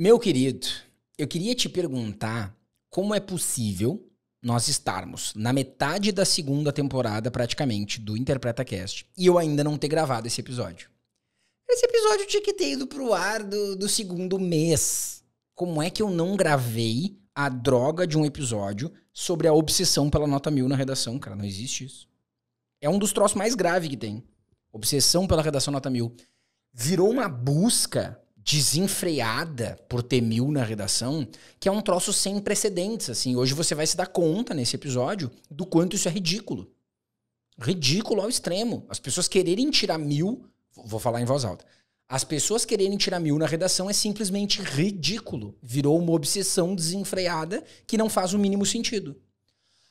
Meu querido, eu queria te perguntar como é possível nós estarmos na metade da segunda temporada, praticamente, do InterpretaCast, e eu ainda não ter gravado esse episódio. Esse episódio tinha que ter ido pro ar do, do segundo mês. Como é que eu não gravei a droga de um episódio sobre a obsessão pela nota mil na redação? Cara, não existe isso. É um dos troços mais graves que tem. Obsessão pela redação nota mil. Virou uma busca desenfreada por ter mil na redação, que é um troço sem precedentes. Assim, hoje você vai se dar conta nesse episódio do quanto isso é ridículo. Ridículo ao extremo. As pessoas quererem tirar mil, vou falar em voz alta. As pessoas quererem tirar mil na redação é simplesmente ridículo. Virou uma obsessão desenfreada que não faz o mínimo sentido.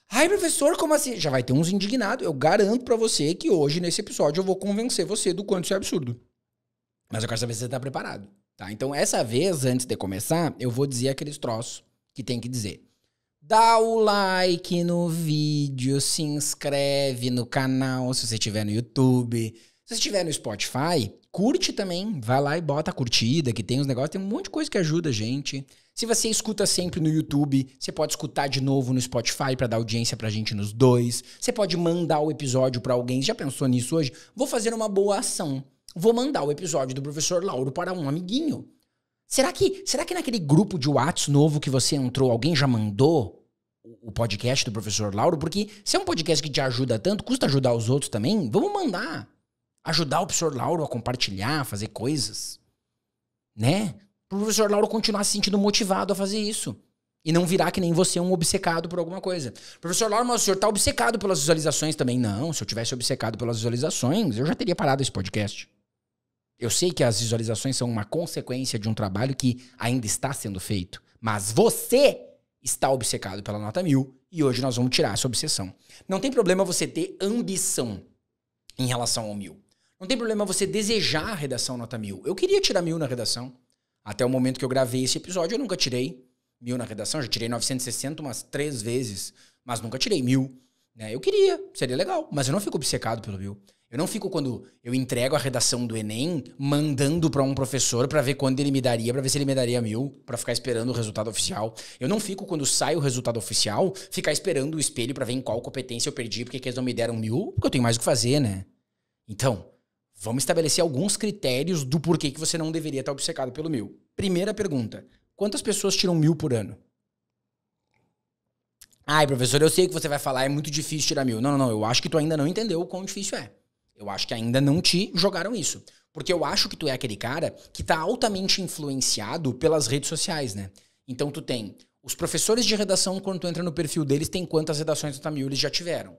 Ai, professor, como assim? Já vai ter uns indignados. Eu garanto para você que hoje, nesse episódio, eu vou convencer você do quanto isso é absurdo. Mas eu quero saber se você tá preparado. Tá? Então, essa vez, antes de começar, eu vou dizer aqueles troços que tem que dizer. Dá o like no vídeo, se inscreve no canal se você estiver no YouTube. Se você estiver no Spotify, curte também. Vai lá e bota a curtida, que tem os negócios, tem um monte de coisa que ajuda a gente. Se você escuta sempre no YouTube, você pode escutar de novo no Spotify para dar audiência pra gente nos dois. Você pode mandar o episódio para alguém. Já pensou nisso hoje? Vou fazer uma boa ação vou mandar o episódio do professor Lauro para um amiguinho. Será que, será que naquele grupo de Whats novo que você entrou, alguém já mandou o podcast do professor Lauro? Porque se é um podcast que te ajuda tanto, custa ajudar os outros também, vamos mandar. Ajudar o professor Lauro a compartilhar, a fazer coisas. Né? Pro professor Lauro continuar se sentindo motivado a fazer isso. E não virar que nem você um obcecado por alguma coisa. Professor Lauro, mas o senhor tá obcecado pelas visualizações também. Não, se eu tivesse obcecado pelas visualizações, eu já teria parado esse podcast. Eu sei que as visualizações são uma consequência de um trabalho que ainda está sendo feito, mas você está obcecado pela nota mil e hoje nós vamos tirar essa obsessão. Não tem problema você ter ambição em relação ao mil. Não tem problema você desejar a redação nota mil. Eu queria tirar mil na redação. Até o momento que eu gravei esse episódio, eu nunca tirei mil na redação. Eu já tirei 960 umas três vezes, mas nunca tirei mil. Né? Eu queria, seria legal, mas eu não fico obcecado pelo mil. Eu não fico quando eu entrego a redação do Enem mandando para um professor para ver quando ele me daria, para ver se ele me daria mil, para ficar esperando o resultado oficial. Eu não fico quando sai o resultado oficial, ficar esperando o espelho para ver em qual competência eu perdi, porque eles não me deram mil, porque eu tenho mais o que fazer, né? Então, vamos estabelecer alguns critérios do porquê que você não deveria estar obcecado pelo mil. Primeira pergunta: quantas pessoas tiram mil por ano? Ai, professor, eu sei que você vai falar, é muito difícil tirar mil. Não, não, não, eu acho que tu ainda não entendeu o quão difícil é. Eu acho que ainda não te jogaram isso. Porque eu acho que tu é aquele cara que tá altamente influenciado pelas redes sociais, né? Então tu tem os professores de redação, quando tu entra no perfil deles, tem quantas redações do Tamil eles já tiveram.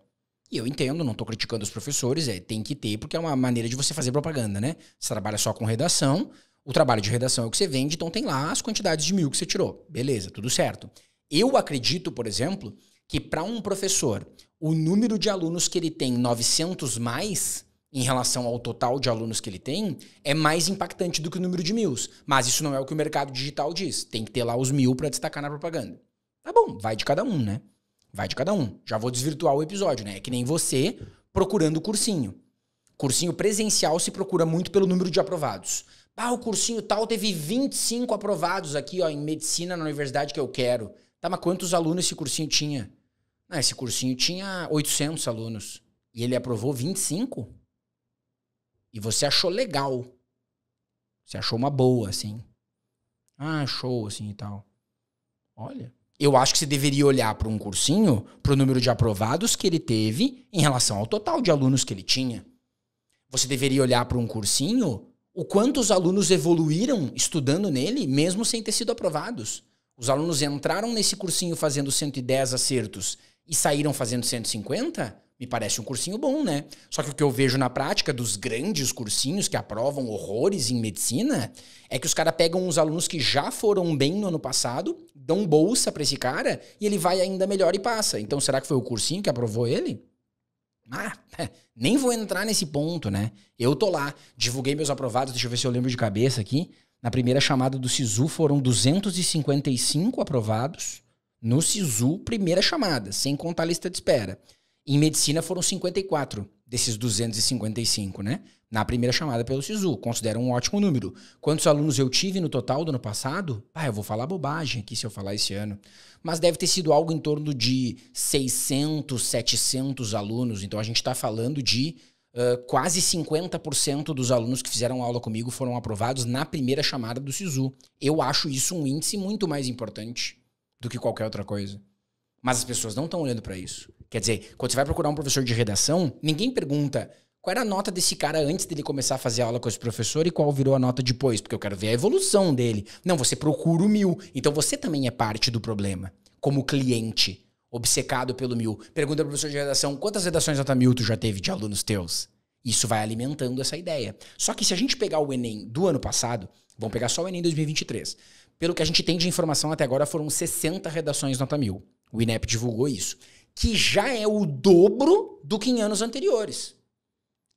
E eu entendo, não estou criticando os professores, é, tem que ter, porque é uma maneira de você fazer propaganda, né? Você trabalha só com redação, o trabalho de redação é o que você vende, então tem lá as quantidades de mil que você tirou. Beleza, tudo certo. Eu acredito, por exemplo, que para um professor, o número de alunos que ele tem 900 mais em relação ao total de alunos que ele tem, é mais impactante do que o número de mil. Mas isso não é o que o mercado digital diz. Tem que ter lá os mil para destacar na propaganda. Tá bom, vai de cada um, né? Vai de cada um. Já vou desvirtuar o episódio, né? É que nem você procurando o cursinho. Cursinho presencial se procura muito pelo número de aprovados. Ah, o cursinho tal teve 25 aprovados aqui, ó, em medicina na universidade que eu quero. Tá, mas quantos alunos esse cursinho tinha? Ah, esse cursinho tinha 800 alunos. E ele aprovou 25? E você achou legal. Você achou uma boa, assim. Ah, show, assim e tal. Olha, eu acho que você deveria olhar para um cursinho, para o número de aprovados que ele teve em relação ao total de alunos que ele tinha. Você deveria olhar para um cursinho o quanto os alunos evoluíram estudando nele, mesmo sem ter sido aprovados. Os alunos entraram nesse cursinho fazendo 110 acertos e saíram fazendo 150? Me parece um cursinho bom, né? Só que o que eu vejo na prática dos grandes cursinhos que aprovam horrores em medicina é que os caras pegam os alunos que já foram bem no ano passado, dão bolsa para esse cara e ele vai ainda melhor e passa. Então será que foi o cursinho que aprovou ele? Ah, nem vou entrar nesse ponto, né? Eu tô lá, divulguei meus aprovados, deixa eu ver se eu lembro de cabeça aqui. Na primeira chamada do SISU foram 255 aprovados no SISU, primeira chamada, sem contar a lista de espera. Em medicina foram 54 desses 255, né? Na primeira chamada pelo SISU, considero um ótimo número. Quantos alunos eu tive no total do ano passado? Ah, eu vou falar bobagem aqui se eu falar esse ano. Mas deve ter sido algo em torno de 600, 700 alunos. Então a gente está falando de uh, quase 50% dos alunos que fizeram aula comigo foram aprovados na primeira chamada do SISU. Eu acho isso um índice muito mais importante do que qualquer outra coisa. Mas as pessoas não estão olhando para isso. Quer dizer, quando você vai procurar um professor de redação, ninguém pergunta qual era a nota desse cara antes dele começar a fazer aula com esse professor e qual virou a nota depois, porque eu quero ver a evolução dele. Não, você procura o mil. Então você também é parte do problema, como cliente, obcecado pelo mil. Pergunta o professor de redação: quantas redações nota mil tu já teve de alunos teus? Isso vai alimentando essa ideia. Só que se a gente pegar o Enem do ano passado, vamos pegar só o Enem 2023. Pelo que a gente tem de informação até agora, foram 60 redações nota mil. O INEP divulgou isso. Que já é o dobro do que em anos anteriores.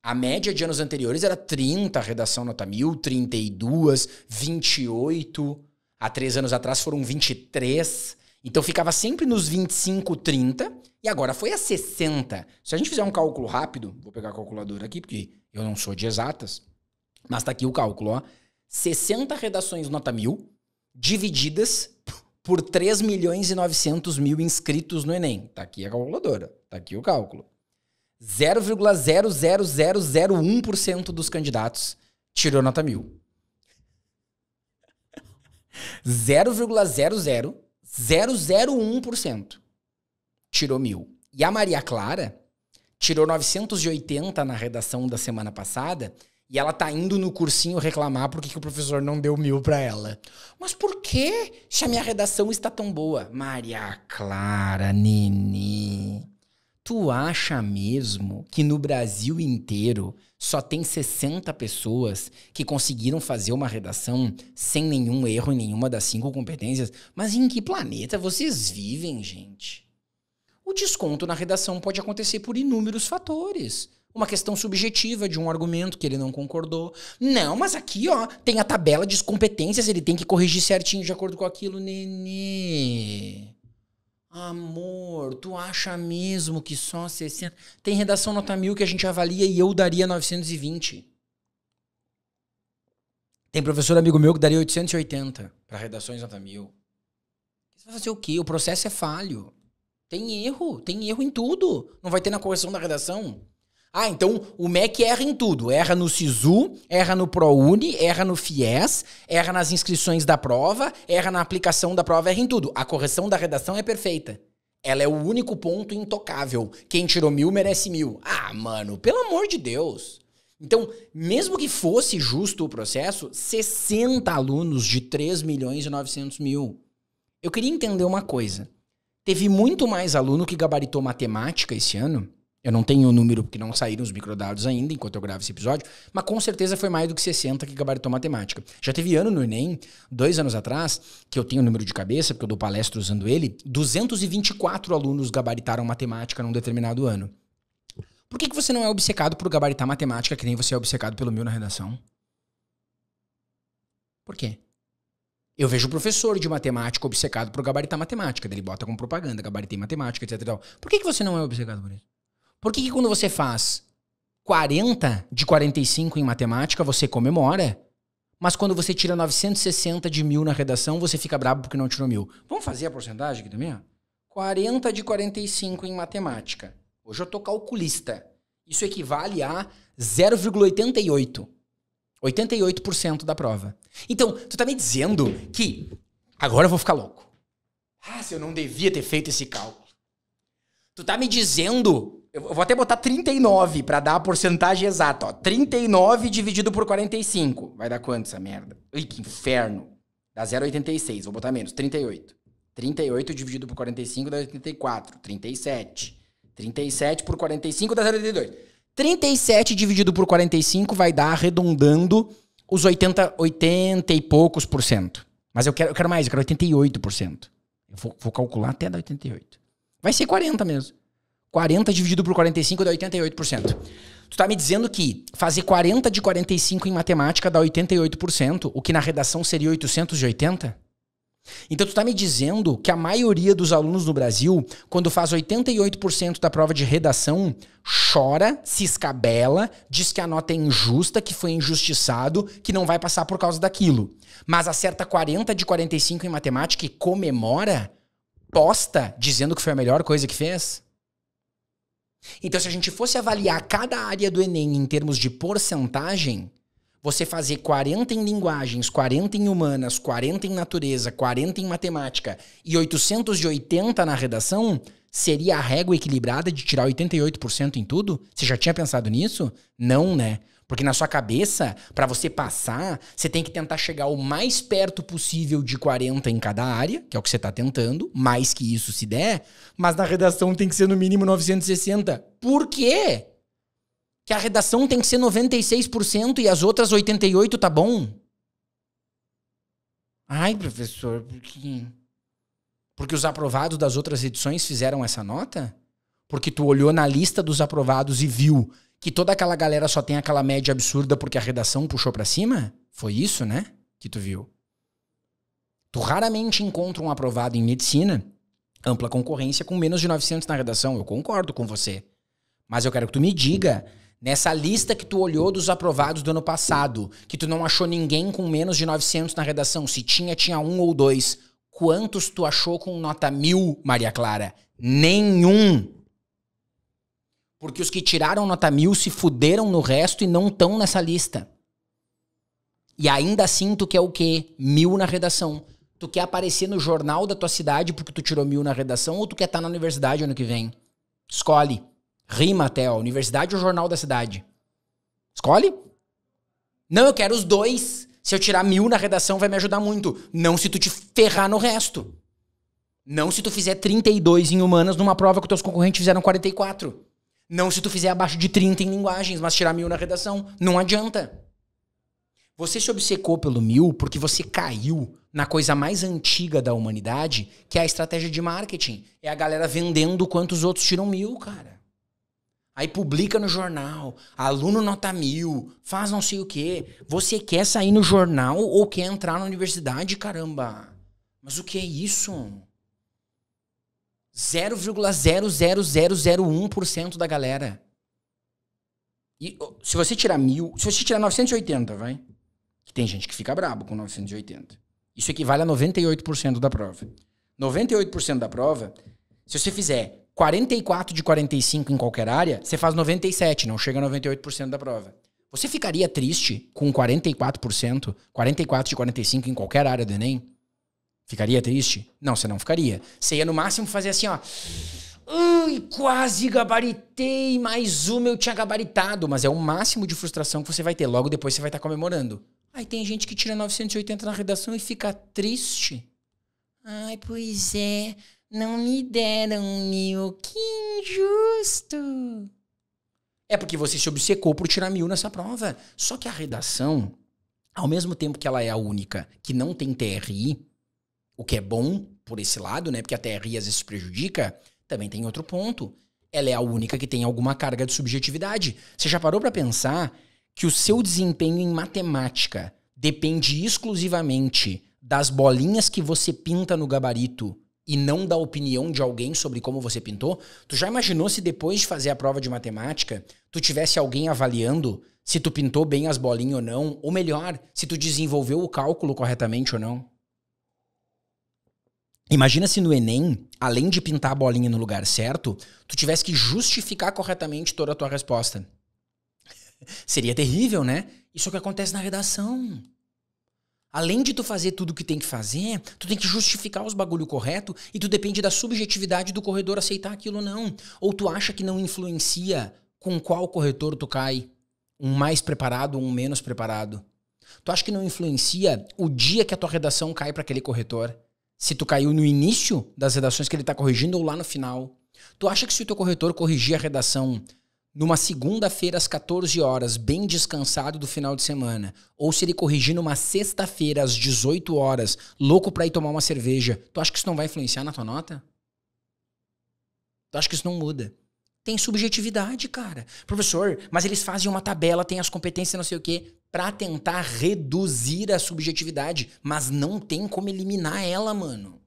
A média de anos anteriores era 30, redação nota 1000, 32, 28. Há três anos atrás foram 23. Então ficava sempre nos 25, 30. E agora foi a 60. Se a gente fizer um cálculo rápido, vou pegar a calculadora aqui, porque eu não sou de exatas, mas tá aqui o cálculo, ó. 60 redações nota 1000 divididas por 3 milhões e 900 mil inscritos no Enem. Tá aqui a calculadora, tá aqui o cálculo. 0,00001% dos candidatos tirou nota mil. 0,00001% tirou mil. E a Maria Clara tirou 980 na redação da semana passada e ela tá indo no cursinho reclamar porque que o professor não deu mil para ela. Mas por que se a minha redação está tão boa? Maria Clara, Nini. Tu acha mesmo que no Brasil inteiro só tem 60 pessoas que conseguiram fazer uma redação sem nenhum erro em nenhuma das cinco competências? Mas em que planeta vocês vivem, gente? O desconto na redação pode acontecer por inúmeros fatores uma questão subjetiva de um argumento que ele não concordou. Não, mas aqui, ó, tem a tabela de competências, ele tem que corrigir certinho de acordo com aquilo, nenê. Amor, tu acha mesmo que só 60. Tem redação nota mil que a gente avalia e eu daria 920. Tem professor amigo meu que daria 880 para redações nota mil. Você vai fazer o quê? O processo é falho. Tem erro, tem erro em tudo. Não vai ter na correção da redação? Ah, então o MEC erra em tudo. Erra no SISU, erra no ProUni, erra no FIES, erra nas inscrições da prova, erra na aplicação da prova, erra em tudo. A correção da redação é perfeita. Ela é o único ponto intocável. Quem tirou mil merece mil. Ah, mano, pelo amor de Deus. Então, mesmo que fosse justo o processo, 60 alunos de 3 milhões e 900 mil. Eu queria entender uma coisa. Teve muito mais aluno que gabaritou matemática esse ano eu não tenho o número porque não saíram os microdados ainda enquanto eu gravo esse episódio, mas com certeza foi mais do que 60 que gabaritou matemática. Já teve ano no Enem, dois anos atrás, que eu tenho o número de cabeça, porque eu dou palestra usando ele, 224 alunos gabaritaram matemática num determinado ano. Por que, que você não é obcecado por gabaritar matemática que nem você é obcecado pelo meu na redação? Por quê? Eu vejo o professor de matemática obcecado por gabaritar matemática, dele bota como propaganda, gabaritei matemática, etc. Por que, que você não é obcecado por isso? Por que, que quando você faz 40 de 45 em matemática, você comemora? Mas quando você tira 960 de mil na redação, você fica brabo porque não tirou mil. Vamos fazer a porcentagem aqui também? 40 de 45 em matemática. Hoje eu tô calculista. Isso equivale a 0,88. 88% da prova. Então, tu tá me dizendo que agora eu vou ficar louco. Ah, se eu não devia ter feito esse cálculo. Tu tá me dizendo. Eu vou até botar 39 para dar a porcentagem exata, ó. 39 dividido por 45. Vai dar quanto essa merda? Ui, que inferno. Dá 0,86, vou botar menos, 38. 38 dividido por 45 dá 84. 37. 37 por 45 dá 0,82. 37 dividido por 45 vai dar, arredondando, os 80, 80 e poucos por cento. Mas eu quero, eu quero mais, eu quero 88%. Eu vou, vou calcular até dar 88. Vai ser 40 mesmo. 40 dividido por 45 dá 88%. Tu tá me dizendo que fazer 40 de 45 em matemática dá 88%, o que na redação seria 880? Então tu tá me dizendo que a maioria dos alunos no Brasil, quando faz 88% da prova de redação, chora, se escabela, diz que a nota é injusta, que foi injustiçado, que não vai passar por causa daquilo. Mas acerta 40 de 45 em matemática e comemora? posta dizendo que foi a melhor coisa que fez? Então, se a gente fosse avaliar cada área do Enem em termos de porcentagem, você fazer 40 em linguagens, 40 em humanas, 40 em natureza, 40 em matemática e 880 na redação, seria a régua equilibrada de tirar 88% em tudo? Você já tinha pensado nisso? Não, né? Porque na sua cabeça, para você passar, você tem que tentar chegar o mais perto possível de 40 em cada área, que é o que você está tentando, mais que isso se der, mas na redação tem que ser no mínimo 960. Por quê? Que a redação tem que ser 96% e as outras 88 tá bom? Ai, professor, por quê? Porque os aprovados das outras edições fizeram essa nota? Porque tu olhou na lista dos aprovados e viu que toda aquela galera só tem aquela média absurda porque a redação puxou para cima? Foi isso, né? Que tu viu. Tu raramente encontra um aprovado em medicina, ampla concorrência, com menos de 900 na redação. Eu concordo com você. Mas eu quero que tu me diga, nessa lista que tu olhou dos aprovados do ano passado, que tu não achou ninguém com menos de 900 na redação. Se tinha, tinha um ou dois. Quantos tu achou com nota mil, Maria Clara? Nenhum! Porque os que tiraram nota mil se fuderam no resto e não estão nessa lista. E ainda assim tu quer o quê? Mil na redação. Tu quer aparecer no jornal da tua cidade porque tu tirou mil na redação ou tu quer estar tá na universidade ano que vem? Escolhe. Rima até, ó. Universidade ou jornal da cidade? Escolhe. Não, eu quero os dois. Se eu tirar mil na redação vai me ajudar muito. Não se tu te ferrar no resto. Não se tu fizer 32 em humanas numa prova que teus concorrentes fizeram 44. Não se tu fizer abaixo de 30 em linguagens, mas tirar mil na redação. Não adianta. Você se obcecou pelo mil porque você caiu na coisa mais antiga da humanidade, que é a estratégia de marketing. É a galera vendendo quanto os outros tiram mil, cara. Aí publica no jornal, aluno nota mil, faz não sei o quê. Você quer sair no jornal ou quer entrar na universidade, caramba? Mas o que é isso? 0,00001% da galera. E se você tirar mil, se você tirar 980, vai. Que tem gente que fica brabo com 980. Isso equivale a 98% da prova. 98% da prova, se você fizer 44 de 45 em qualquer área, você faz 97, não chega a 98% da prova. Você ficaria triste com 44%, 44 de 45 em qualquer área do Enem? Ficaria triste? Não, você não ficaria. Você ia no máximo fazer assim, ó. Ui, quase gabaritei, mais uma eu tinha gabaritado. Mas é o máximo de frustração que você vai ter. Logo depois você vai estar tá comemorando. Aí tem gente que tira 980 na redação e fica triste. Ai, pois é, não me deram mil, que injusto. É porque você se obcecou por tirar mil nessa prova. Só que a redação, ao mesmo tempo que ela é a única que não tem TRI, o que é bom por esse lado, né? Porque a TRI às vezes prejudica, também tem outro ponto. Ela é a única que tem alguma carga de subjetividade. Você já parou para pensar que o seu desempenho em matemática depende exclusivamente das bolinhas que você pinta no gabarito e não da opinião de alguém sobre como você pintou? Tu já imaginou se depois de fazer a prova de matemática, tu tivesse alguém avaliando se tu pintou bem as bolinhas ou não, ou melhor, se tu desenvolveu o cálculo corretamente ou não? Imagina se no Enem, além de pintar a bolinha no lugar certo, tu tivesse que justificar corretamente toda a tua resposta. Seria terrível, né? Isso é o que acontece na redação. Além de tu fazer tudo o que tem que fazer, tu tem que justificar os bagulho correto e tu depende da subjetividade do corredor aceitar aquilo ou não. Ou tu acha que não influencia com qual corretor tu cai, um mais preparado ou um menos preparado. Tu acha que não influencia o dia que a tua redação cai para aquele corretor? se tu caiu no início das redações que ele está corrigindo ou lá no final. Tu acha que se o teu corretor corrigir a redação numa segunda-feira às 14 horas, bem descansado do final de semana, ou se ele corrigir numa sexta-feira às 18 horas, louco para ir tomar uma cerveja, tu acha que isso não vai influenciar na tua nota? Tu acha que isso não muda? tem subjetividade, cara. Professor, mas eles fazem uma tabela, tem as competências, não sei o quê, para tentar reduzir a subjetividade, mas não tem como eliminar ela, mano.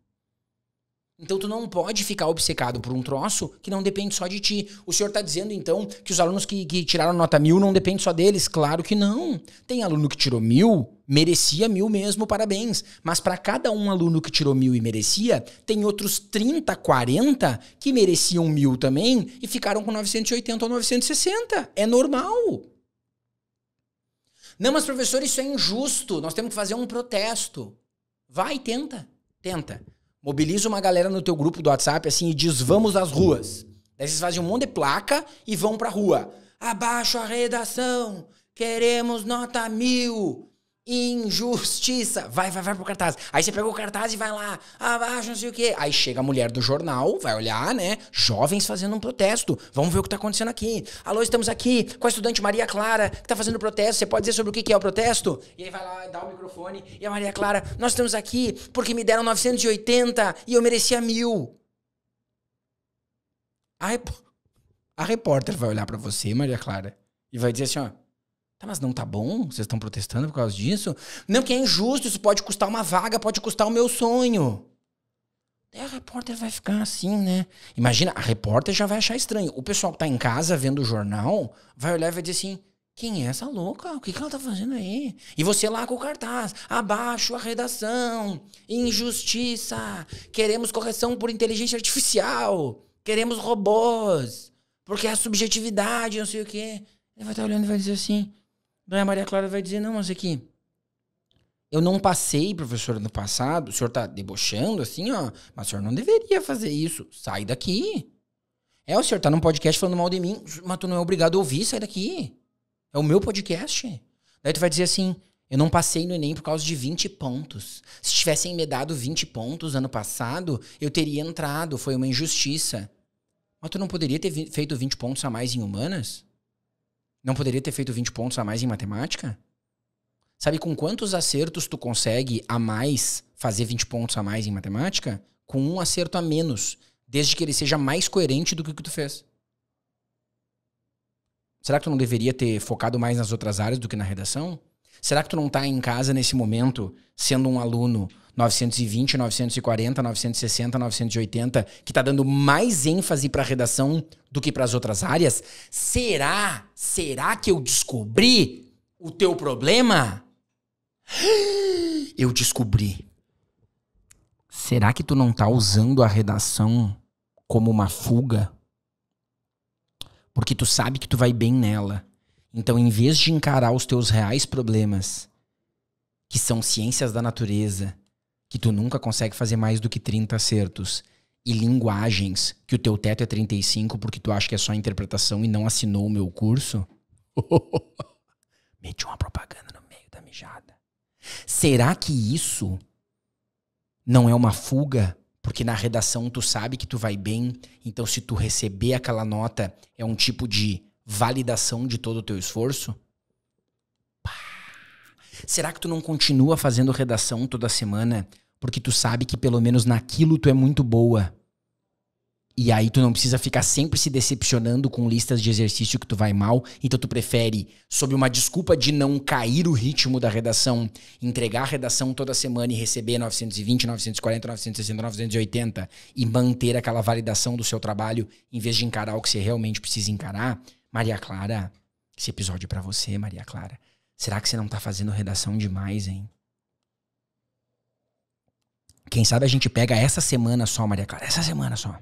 Então tu não pode ficar obcecado por um troço que não depende só de ti. O senhor está dizendo então que os alunos que, que tiraram nota mil não depende só deles? Claro que não. Tem aluno que tirou mil merecia mil mesmo, parabéns. Mas para cada um aluno que tirou mil e merecia, tem outros 30, 40 que mereciam mil também e ficaram com 980 ou 960. É normal. Não, mas professor, isso é injusto. Nós temos que fazer um protesto. Vai, tenta. Tenta. Mobiliza uma galera no teu grupo do WhatsApp assim e diz: vamos às ruas. Daí vocês fazem um monte de placa e vão pra rua. Abaixo a redação. Queremos nota mil. Injustiça. Vai, vai, vai pro cartaz. Aí você pega o cartaz e vai lá. Abaixo, ah, ah, não sei o quê. Aí chega a mulher do jornal, vai olhar, né? Jovens fazendo um protesto. Vamos ver o que tá acontecendo aqui. Alô, estamos aqui com a estudante Maria Clara, que tá fazendo protesto. Você pode dizer sobre o que é o protesto? E aí vai lá, dá o microfone. E a Maria Clara, nós estamos aqui porque me deram 980 e eu merecia mil. A, a repórter vai olhar para você, Maria Clara, e vai dizer assim, ó. Ah, mas não tá bom? Vocês estão protestando por causa disso? Não, que é injusto, isso pode custar uma vaga, pode custar o meu sonho. E a repórter vai ficar assim, né? Imagina, a repórter já vai achar estranho. O pessoal que tá em casa vendo o jornal vai olhar e vai dizer assim: quem é essa louca? O que, que ela tá fazendo aí? E você lá com o cartaz, abaixo a redação, injustiça, queremos correção por inteligência artificial, queremos robôs, porque é a subjetividade, não sei o quê. Ele vai estar tá olhando e vai dizer assim: a Maria Clara vai dizer: não, mas aqui. Eu não passei, professor, no passado. O senhor tá debochando assim, ó. Mas o senhor não deveria fazer isso. Sai daqui. É, o senhor tá num podcast falando mal de mim, mas tu não é obrigado a ouvir, sai daqui. É o meu podcast. Daí tu vai dizer assim: eu não passei no Enem por causa de 20 pontos. Se tivessem me dado 20 pontos ano passado, eu teria entrado. Foi uma injustiça. Mas tu não poderia ter feito 20 pontos a mais em humanas? Não poderia ter feito 20 pontos a mais em matemática? Sabe com quantos acertos tu consegue a mais fazer 20 pontos a mais em matemática? Com um acerto a menos, desde que ele seja mais coerente do que o que tu fez. Será que tu não deveria ter focado mais nas outras áreas do que na redação? Será que tu não está em casa nesse momento, sendo um aluno 920, 940, 960, 980, que está dando mais ênfase para a redação do que para as outras áreas, será, será que eu descobri o teu problema? Eu descobri. Será que tu não está usando a redação como uma fuga? Porque tu sabe que tu vai bem nela. Então, em vez de encarar os teus reais problemas, que são ciências da natureza, que tu nunca consegue fazer mais do que 30 acertos e linguagens que o teu teto é 35 porque tu acha que é só interpretação e não assinou o meu curso? Meti uma propaganda no meio da mijada. Será que isso não é uma fuga? Porque na redação tu sabe que tu vai bem, então se tu receber aquela nota é um tipo de validação de todo o teu esforço? Será que tu não continua fazendo redação toda semana porque tu sabe que pelo menos naquilo tu é muito boa? E aí tu não precisa ficar sempre se decepcionando com listas de exercício que tu vai mal, então tu prefere, sob uma desculpa de não cair o ritmo da redação, entregar a redação toda semana e receber 920, 940, 960, 980 e manter aquela validação do seu trabalho em vez de encarar o que você realmente precisa encarar. Maria Clara, esse episódio é para você, Maria Clara. Será que você não tá fazendo redação demais, hein? Quem sabe a gente pega essa semana só, Maria Clara, essa semana só.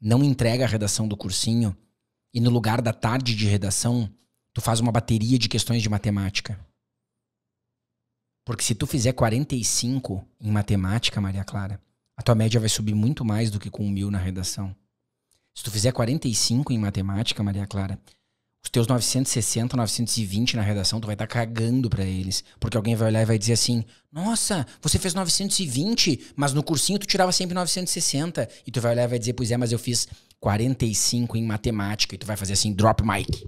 Não entrega a redação do cursinho e no lugar da tarde de redação, tu faz uma bateria de questões de matemática. Porque se tu fizer 45 em matemática, Maria Clara, a tua média vai subir muito mais do que com mil na redação. Se tu fizer 45 em matemática, Maria Clara, os teus 960, 920 na redação, tu vai estar tá cagando para eles. Porque alguém vai olhar e vai dizer assim: Nossa, você fez 920, mas no cursinho tu tirava sempre 960. E tu vai olhar e vai dizer: Pois é, mas eu fiz 45 em matemática. E tu vai fazer assim: Drop mic.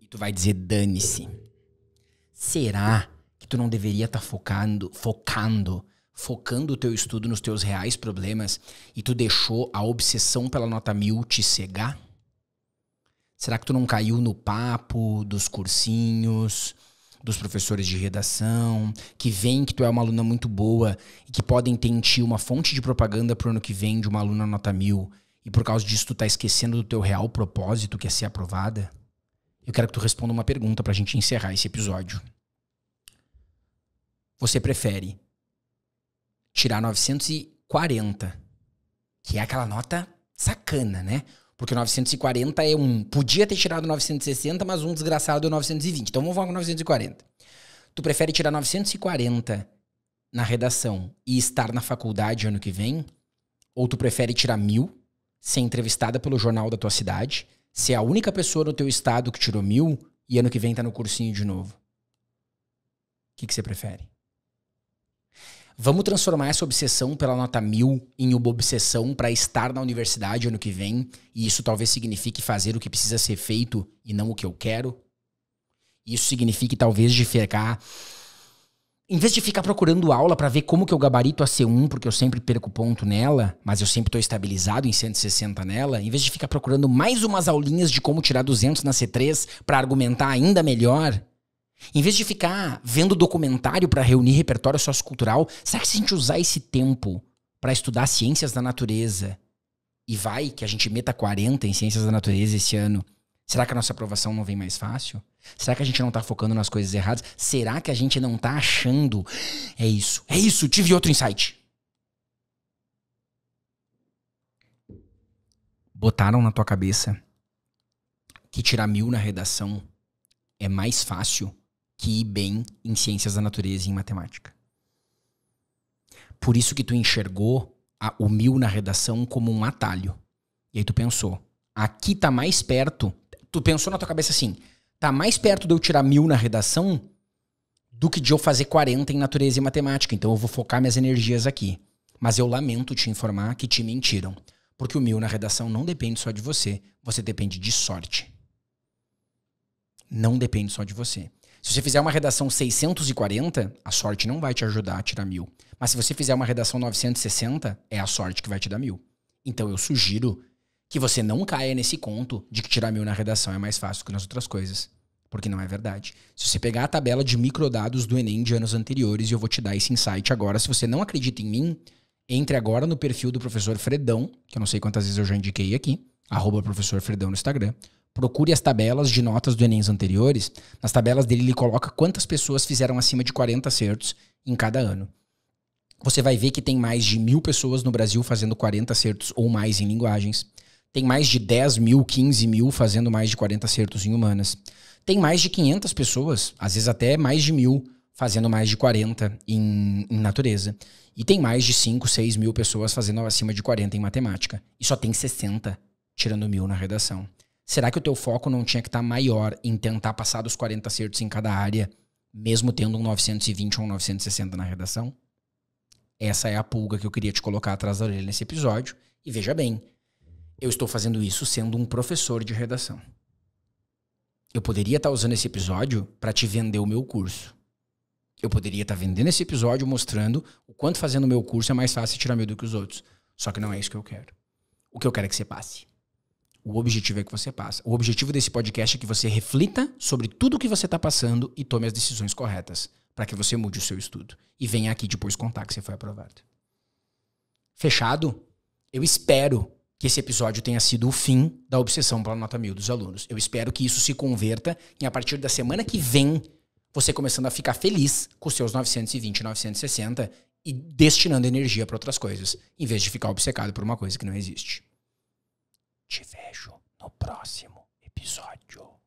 E tu vai dizer: Dane-se. Será que tu não deveria estar tá focando, focando focando o teu estudo nos teus reais problemas e tu deixou a obsessão pela nota mil te cegar? Será que tu não caiu no papo dos cursinhos, dos professores de redação, que veem que tu é uma aluna muito boa e que podem ter em ti uma fonte de propaganda pro ano que vem de uma aluna nota mil e por causa disso tu tá esquecendo do teu real propósito que é ser aprovada? Eu quero que tu responda uma pergunta pra gente encerrar esse episódio. Você prefere tirar 940, que é aquela nota sacana, né? Porque 940 é um. Podia ter tirado 960, mas um desgraçado deu é 920. Então vamos falar com 940. Tu prefere tirar 940 na redação e estar na faculdade ano que vem? Ou tu prefere tirar mil, ser entrevistada pelo jornal da tua cidade, ser a única pessoa no teu estado que tirou mil e ano que vem tá no cursinho de novo? O que, que você prefere? Vamos transformar essa obsessão pela nota mil em uma obsessão para estar na universidade ano que vem, e isso talvez signifique fazer o que precisa ser feito e não o que eu quero? Isso signifique talvez de ficar em vez de ficar procurando aula para ver como que eu gabarito a C1, porque eu sempre perco ponto nela, mas eu sempre estou estabilizado em 160 nela, em vez de ficar procurando mais umas aulinhas de como tirar 200 na C3 para argumentar ainda melhor, em vez de ficar vendo documentário para reunir repertório sociocultural, será que se a gente usar esse tempo para estudar ciências da natureza e vai que a gente meta 40 em ciências da natureza esse ano, será que a nossa aprovação não vem mais fácil? Será que a gente não tá focando nas coisas erradas? Será que a gente não tá achando é isso, é isso, tive outro insight. Botaram na tua cabeça que tirar mil na redação é mais fácil que ir bem em ciências da natureza e em matemática. Por isso que tu enxergou a, o mil na redação como um atalho. E aí tu pensou, aqui tá mais perto. Tu pensou na tua cabeça assim, tá mais perto de eu tirar mil na redação do que de eu fazer 40 em natureza e matemática. Então eu vou focar minhas energias aqui. Mas eu lamento te informar que te mentiram. Porque o mil na redação não depende só de você. Você depende de sorte. Não depende só de você. Se você fizer uma redação 640, a sorte não vai te ajudar a tirar mil. Mas se você fizer uma redação 960, é a sorte que vai te dar mil. Então eu sugiro que você não caia nesse conto de que tirar mil na redação é mais fácil que nas outras coisas. Porque não é verdade. Se você pegar a tabela de microdados do Enem de anos anteriores, e eu vou te dar esse insight agora, se você não acredita em mim, entre agora no perfil do professor Fredão, que eu não sei quantas vezes eu já indiquei aqui, arroba professor Fredão no Instagram, Procure as tabelas de notas do Enem anteriores. Nas tabelas dele, ele coloca quantas pessoas fizeram acima de 40 acertos em cada ano. Você vai ver que tem mais de mil pessoas no Brasil fazendo 40 acertos ou mais em linguagens. Tem mais de 10 mil, 15 mil fazendo mais de 40 acertos em humanas. Tem mais de 500 pessoas, às vezes até mais de mil, fazendo mais de 40 em, em, natureza. E tem mais de 5, 6 mil pessoas fazendo acima de 40 em matemática. E só tem 60 tirando mil na redação. Será que o teu foco não tinha que estar tá maior em tentar passar dos 40 acertos em cada área, mesmo tendo um 920 ou um 960 na redação? Essa é a pulga que eu queria te colocar atrás da orelha nesse episódio. E veja bem, eu estou fazendo isso sendo um professor de redação. Eu poderia estar tá usando esse episódio para te vender o meu curso. Eu poderia estar tá vendendo esse episódio mostrando o quanto fazendo o meu curso é mais fácil tirar meu do que os outros. Só que não é isso que eu quero. O que eu quero é que você passe. O objetivo é que você passe. O objetivo desse podcast é que você reflita sobre tudo o que você está passando e tome as decisões corretas para que você mude o seu estudo. E venha aqui depois contar que você foi aprovado. Fechado? Eu espero que esse episódio tenha sido o fim da obsessão pela nota mil dos alunos. Eu espero que isso se converta em, a partir da semana que vem, você começando a ficar feliz com seus 920, 960 e destinando energia para outras coisas, em vez de ficar obcecado por uma coisa que não existe. Te vejo no próximo episódio.